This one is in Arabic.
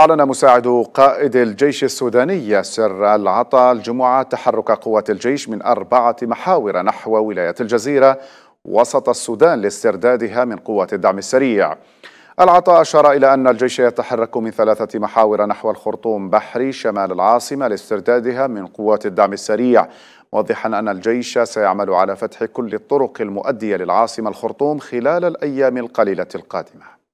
أعلن مساعد قائد الجيش السوداني سر العطا الجمعة تحرك قوات الجيش من أربعة محاور نحو ولاية الجزيرة وسط السودان لاستردادها من قوات الدعم السريع العطاء أشار إلى أن الجيش يتحرك من ثلاثة محاور نحو الخرطوم بحري شمال العاصمة لاستردادها من قوات الدعم السريع موضحا أن الجيش سيعمل على فتح كل الطرق المؤدية للعاصمة الخرطوم خلال الأيام القليلة القادمة